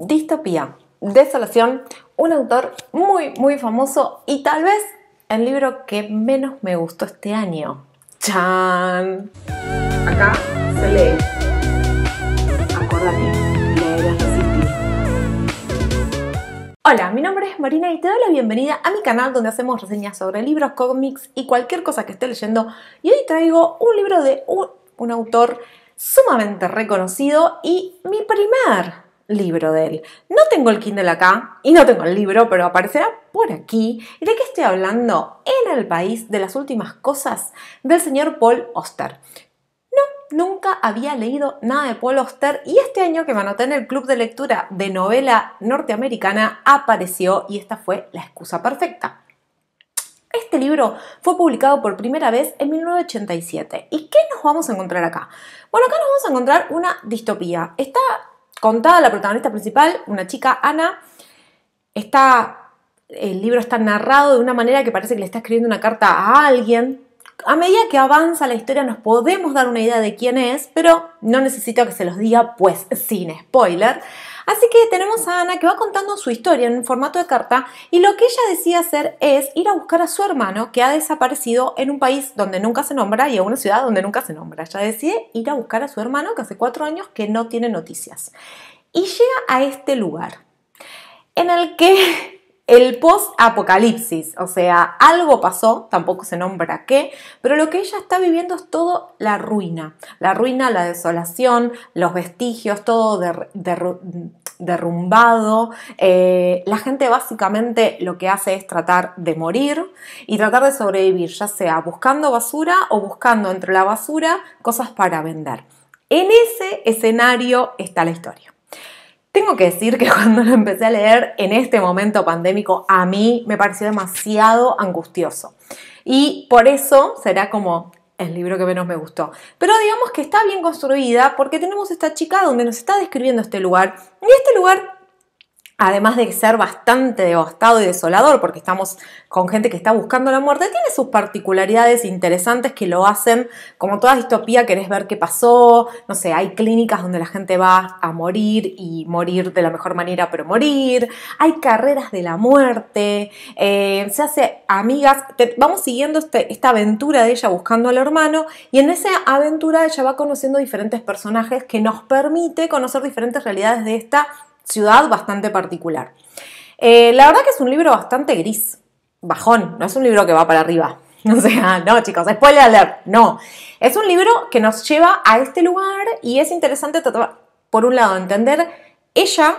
Distopía, Desolación, un autor muy, muy famoso y tal vez el libro que menos me gustó este año. ¡Chan! Acá se lee. Acuérdate, Hola, mi nombre es Marina y te doy la bienvenida a mi canal donde hacemos reseñas sobre libros, cómics y cualquier cosa que esté leyendo. Y hoy traigo un libro de un autor sumamente reconocido y mi primer libro de él. No tengo el Kindle acá y no tengo el libro, pero aparecerá por aquí. de qué estoy hablando? En el país de las últimas cosas del señor Paul Oster. No, nunca había leído nada de Paul Oster y este año que me anoté en el club de lectura de novela norteamericana apareció y esta fue la excusa perfecta. Este libro fue publicado por primera vez en 1987. ¿Y qué nos vamos a encontrar acá? Bueno, acá nos vamos a encontrar una distopía. Está contada, la protagonista principal, una chica, Ana, está, el libro está narrado de una manera que parece que le está escribiendo una carta a alguien, a medida que avanza la historia nos podemos dar una idea de quién es, pero no necesito que se los diga pues sin spoiler. Así que tenemos a Ana que va contando su historia en un formato de carta y lo que ella decide hacer es ir a buscar a su hermano que ha desaparecido en un país donde nunca se nombra y a una ciudad donde nunca se nombra. Ella decide ir a buscar a su hermano que hace cuatro años que no tiene noticias. Y llega a este lugar en el que el post-apocalipsis, o sea, algo pasó, tampoco se nombra qué, pero lo que ella está viviendo es todo la ruina, la ruina, la desolación, los vestigios, todo derrumbado. Eh, la gente básicamente lo que hace es tratar de morir y tratar de sobrevivir, ya sea buscando basura o buscando entre la basura cosas para vender. En ese escenario está la historia. Tengo que decir que cuando lo empecé a leer en este momento pandémico, a mí me pareció demasiado angustioso. Y por eso será como el libro que menos me gustó. Pero digamos que está bien construida porque tenemos esta chica donde nos está describiendo este lugar. Y este lugar además de ser bastante devastado y desolador, porque estamos con gente que está buscando la muerte, tiene sus particularidades interesantes que lo hacen, como toda distopía, querés ver qué pasó, no sé, hay clínicas donde la gente va a morir y morir de la mejor manera, pero morir, hay carreras de la muerte, eh, se hace amigas, vamos siguiendo este, esta aventura de ella buscando al hermano y en esa aventura ella va conociendo diferentes personajes que nos permite conocer diferentes realidades de esta ciudad bastante particular. Eh, la verdad que es un libro bastante gris, bajón, no es un libro que va para arriba. O sea, no chicos, spoiler alert, no. Es un libro que nos lleva a este lugar y es interesante por un lado, entender ella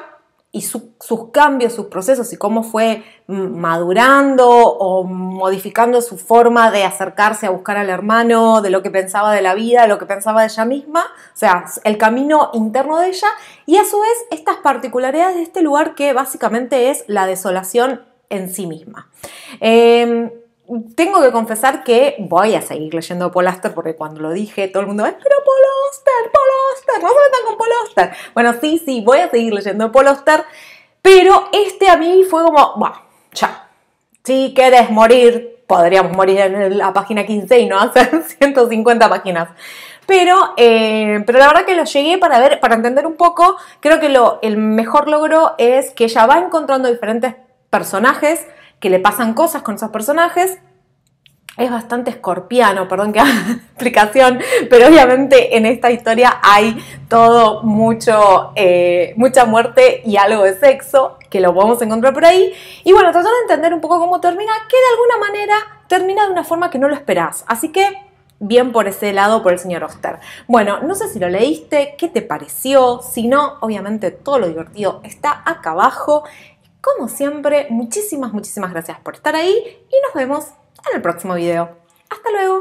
y sus cambios, sus procesos y cómo fue madurando o modificando su forma de acercarse a buscar al hermano, de lo que pensaba de la vida, de lo que pensaba de ella misma, o sea, el camino interno de ella y a su vez estas particularidades de este lugar que básicamente es la desolación en sí misma. Em, tengo que confesar que voy a seguir leyendo Paul porque cuando lo dije todo el mundo, pero Paul ¿Cómo se metan con Polostar. Bueno, sí, sí, voy a seguir leyendo Polostar, pero este a mí fue como, bueno, ya, si quieres morir, podríamos morir en la página 15 y no hacer 150 páginas. Pero, eh, pero la verdad que lo llegué para ver, para entender un poco. Creo que lo, el mejor logro es que ella va encontrando diferentes personajes, que le pasan cosas con esos personajes es bastante escorpiano, perdón que haga explicación, pero obviamente en esta historia hay todo mucho, eh, mucha muerte y algo de sexo, que lo podemos encontrar por ahí. Y bueno, tratando de entender un poco cómo termina, que de alguna manera termina de una forma que no lo esperás. Así que bien por ese lado, por el señor Oster. Bueno, no sé si lo leíste, qué te pareció, si no, obviamente todo lo divertido está acá abajo. Como siempre, muchísimas, muchísimas gracias por estar ahí y nos vemos en el próximo video. ¡Hasta luego!